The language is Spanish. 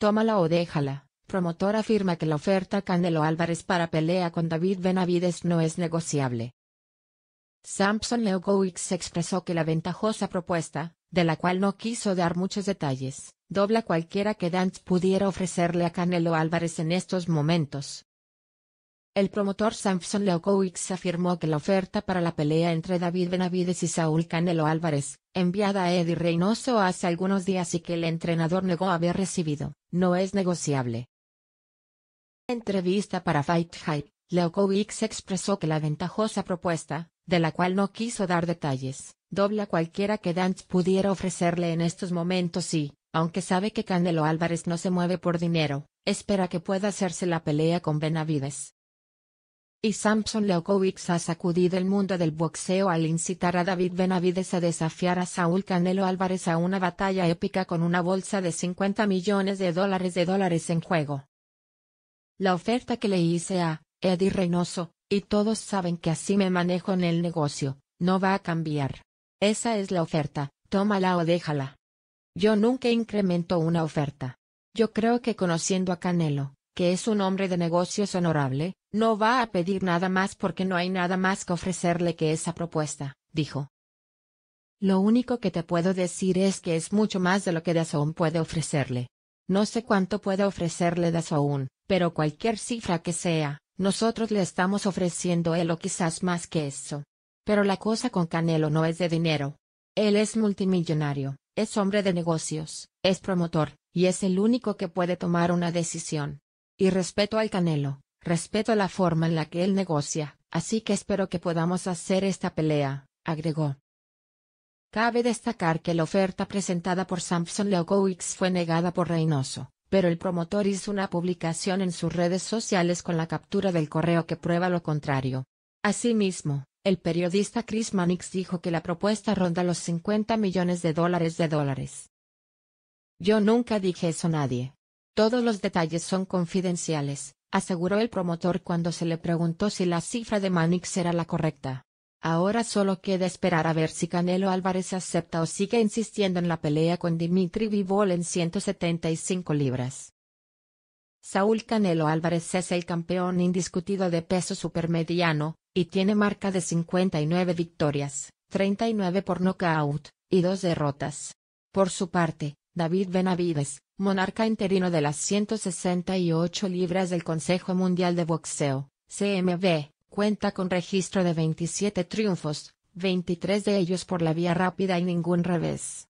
Tómala o déjala. Promotor afirma que la oferta Canelo Álvarez para pelea con David Benavides no es negociable. Samson Leogowicz expresó que la ventajosa propuesta, de la cual no quiso dar muchos detalles, dobla cualquiera que Dance pudiera ofrecerle a Canelo Álvarez en estos momentos. El promotor Samson Leukowicz afirmó que la oferta para la pelea entre David Benavides y Saúl Canelo Álvarez, enviada a Eddie Reynoso hace algunos días y que el entrenador negó haber recibido, no es negociable. Entrevista para Fight Hype, Leukowicz expresó que la ventajosa propuesta, de la cual no quiso dar detalles, dobla cualquiera que Dance pudiera ofrecerle en estos momentos y, aunque sabe que Canelo Álvarez no se mueve por dinero, espera que pueda hacerse la pelea con Benavides. Y Samson Leokovic ha sacudido el mundo del boxeo al incitar a David Benavides a desafiar a Saúl Canelo Álvarez a una batalla épica con una bolsa de 50 millones de dólares de dólares en juego. La oferta que le hice a Eddie Reynoso, y todos saben que así me manejo en el negocio, no va a cambiar. Esa es la oferta, tómala o déjala. Yo nunca incremento una oferta. Yo creo que conociendo a Canelo, que es un hombre de negocios honorable, no va a pedir nada más porque no hay nada más que ofrecerle que esa propuesta, dijo. Lo único que te puedo decir es que es mucho más de lo que Dazón puede ofrecerle. No sé cuánto puede ofrecerle Dazón, pero cualquier cifra que sea, nosotros le estamos ofreciendo él o quizás más que eso. Pero la cosa con Canelo no es de dinero. Él es multimillonario, es hombre de negocios, es promotor, y es el único que puede tomar una decisión. Y respeto al Canelo, Respeto la forma en la que él negocia, así que espero que podamos hacer esta pelea, agregó. Cabe destacar que la oferta presentada por Samson Leogowicz fue negada por Reynoso, pero el promotor hizo una publicación en sus redes sociales con la captura del correo que prueba lo contrario. Asimismo, el periodista Chris Mannix dijo que la propuesta ronda los 50 millones de dólares de dólares. Yo nunca dije eso a nadie. Todos los detalles son confidenciales, aseguró el promotor cuando se le preguntó si la cifra de Manix era la correcta. Ahora solo queda esperar a ver si Canelo Álvarez acepta o sigue insistiendo en la pelea con Dimitri Vivol en 175 libras. Saúl Canelo Álvarez es el campeón indiscutido de peso supermediano, y tiene marca de 59 victorias, 39 por nocaut, y dos derrotas. Por su parte, David Benavides, monarca interino de las 168 libras del Consejo Mundial de Boxeo, CMB, cuenta con registro de 27 triunfos, 23 de ellos por la vía rápida y ningún revés.